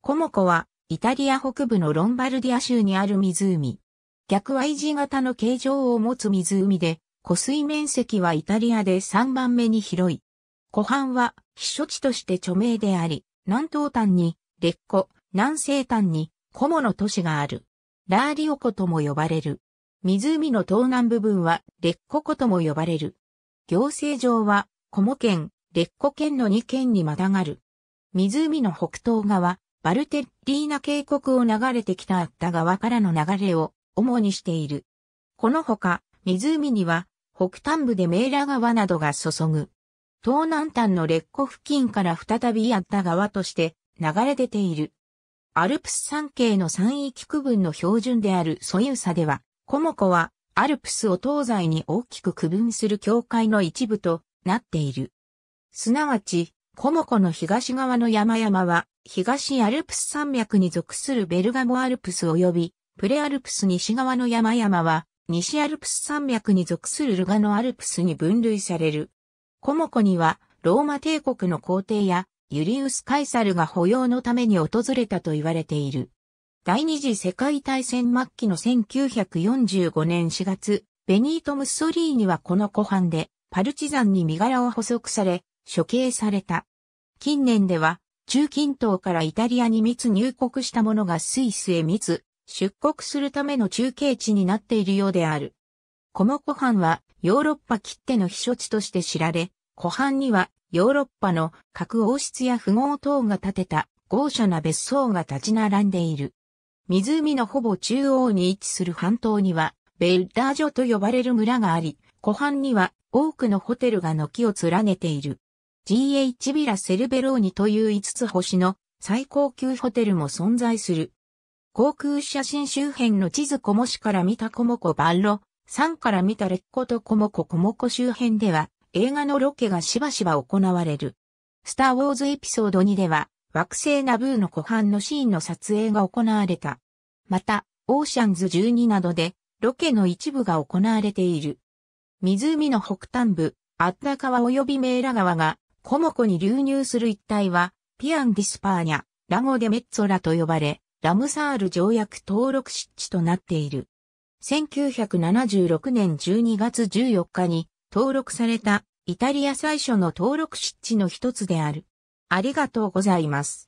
コモコは、イタリア北部のロンバルディア州にある湖。逆 Y 字型の形状を持つ湖で、湖水面積はイタリアで3番目に広い。湖畔は、避暑地として著名であり、南東端に、レッコ、南西端に、コモの都市がある。ラーリオ湖とも呼ばれる。湖の東南部分は、レッコ湖とも呼ばれる。行政上は、コモ県、レッコ県の2県にまたがる。湖の北東側、バルテッリーナ渓谷を流れてきたあった側からの流れを主にしている。このほか、湖には北端部でメーラ川などが注ぐ。東南端のレッコ付近から再びあった川として流れ出ている。アルプス山系の山域区分の標準であるソユサでは、コモコはアルプスを東西に大きく区分する境界の一部となっている。すなわち、コモコの東側の山々は、東アルプス山脈に属するベルガモアルプス及び、プレアルプス西側の山々は、西アルプス山脈に属するルガノアルプスに分類される。コモコには、ローマ帝国の皇帝や、ユリウス・カイサルが保養のために訪れたと言われている。第二次世界大戦末期の1945年4月、ベニート・ムッソリーニはこの湖畔で、パルチザンに身柄を捕捉され、処刑された。近年では、中近東からイタリアに密入国した者がスイスへ密出国するための中継地になっているようである。コモ湖畔はヨーロッパ切手の避暑地として知られ、湖畔にはヨーロッパの各王室や富豪等が建てた豪奢な別荘が立ち並んでいる。湖のほぼ中央に位置する半島にはベルダージョと呼ばれる村があり、湖畔には多くのホテルが軒を連ねている。GH ビラセルベローニという5つ星の最高級ホテルも存在する。航空写真周辺の地図コモ市から見たコモコバンロ、山から見たレッコとコモココモコ周辺では映画のロケがしばしば行われる。スターウォーズエピソード2では惑星ナブーの湖畔のシーンの撮影が行われた。また、オーシャンズ12などでロケの一部が行われている。湖の北端部、アッタ川及びメーラ川がコモコに流入する一帯は、ピアンディスパーニャ、ラゴデメッツォラと呼ばれ、ラムサール条約登録湿地となっている。1976年12月14日に登録されたイタリア最初の登録湿地の一つである。ありがとうございます。